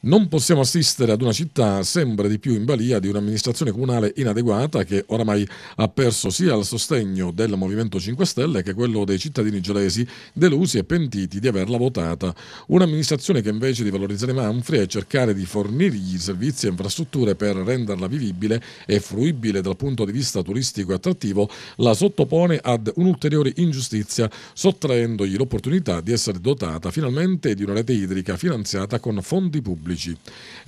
Non possiamo assistere ad una città sempre di più in balia di un'amministrazione comunale inadeguata che oramai ha perso sia il sostegno del Movimento 5 Stelle che quello dei cittadini gelesi delusi e pentiti di averla votata. Un'amministrazione che invece di valorizzare Manfri e cercare di fornirgli servizi e infrastrutture per renderla vivibile e fruibile dal punto di vista turistico e attrattivo, la sottopone ad un'ulteriore ingiustizia, sottraendogli l'opportunità di essere dotata finalmente di una rete idrica finanziata con fondi pubblici pubblici.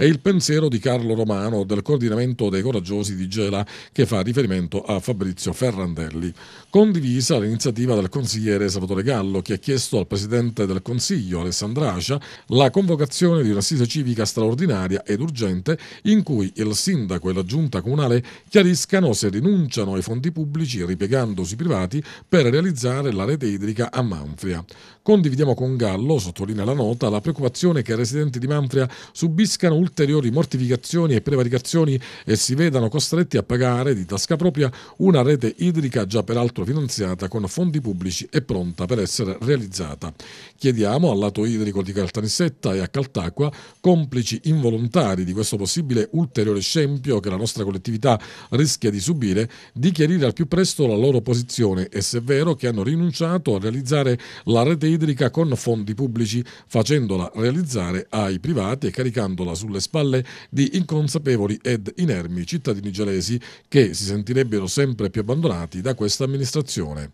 È il pensiero di Carlo Romano del coordinamento dei coraggiosi di Gela che fa riferimento a Fabrizio Ferrandelli. Condivisa l'iniziativa del consigliere Salvatore Gallo che ha chiesto al presidente del Consiglio Alessandro Ascia la convocazione di un'assise civica straordinaria ed urgente in cui il sindaco e la giunta comunale chiariscano se rinunciano ai fondi pubblici ripiegandosi privati per realizzare la rete idrica a Manfria. Condividiamo con Gallo, sottolinea la nota, la preoccupazione che i residenti di Manfria subiscano ulteriori mortificazioni e prevaricazioni e si vedano costretti a pagare di tasca propria una rete idrica già peraltro finanziata con fondi pubblici e pronta per essere realizzata. Chiediamo al lato idrico di Caltanissetta e a Caltacqua, complici involontari di questo possibile ulteriore scempio che la nostra collettività rischia di subire, di chiarire al più presto la loro posizione e se è vero che hanno rinunciato a realizzare la rete idrica con fondi pubblici facendola realizzare ai privati e caricandola sulle spalle di inconsapevoli ed inermi cittadini gelesi che si sentirebbero sempre più abbandonati da questa amministrazione.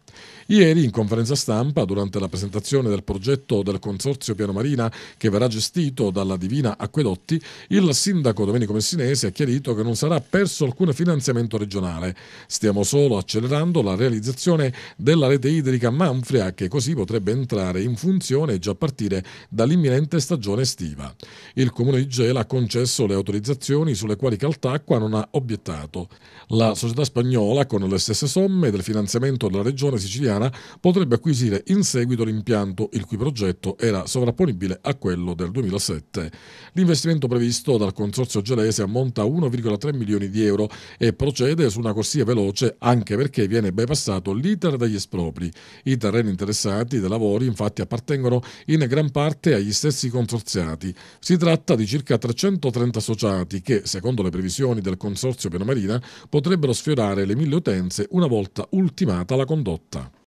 Ieri in conferenza stampa, durante la presentazione del progetto del Consorzio Piano Marina che verrà gestito dalla Divina Acquedotti, il sindaco Domenico Messinese ha chiarito che non sarà perso alcun finanziamento regionale. Stiamo solo accelerando la realizzazione della rete idrica Manfria che così potrebbe entrare in funzione già a partire dall'imminente stagione estiva. Il Comune di Gela ha concesso le autorizzazioni sulle quali Caltacqua non ha obiettato. La società spagnola, con le stesse somme del finanziamento della regione siciliana, potrebbe acquisire in seguito l'impianto, il cui progetto era sovrapponibile a quello del 2007. L'investimento previsto dal consorzio gelese ammonta a 1,3 milioni di euro e procede su una corsia veloce anche perché viene bypassato l'iter degli espropri. I terreni interessati dai lavori infatti appartengono in gran parte agli stessi consorziati. Si tratta tratta di circa 330 associati che, secondo le previsioni del Consorzio Penomarina, potrebbero sfiorare le mille utenze una volta ultimata la condotta.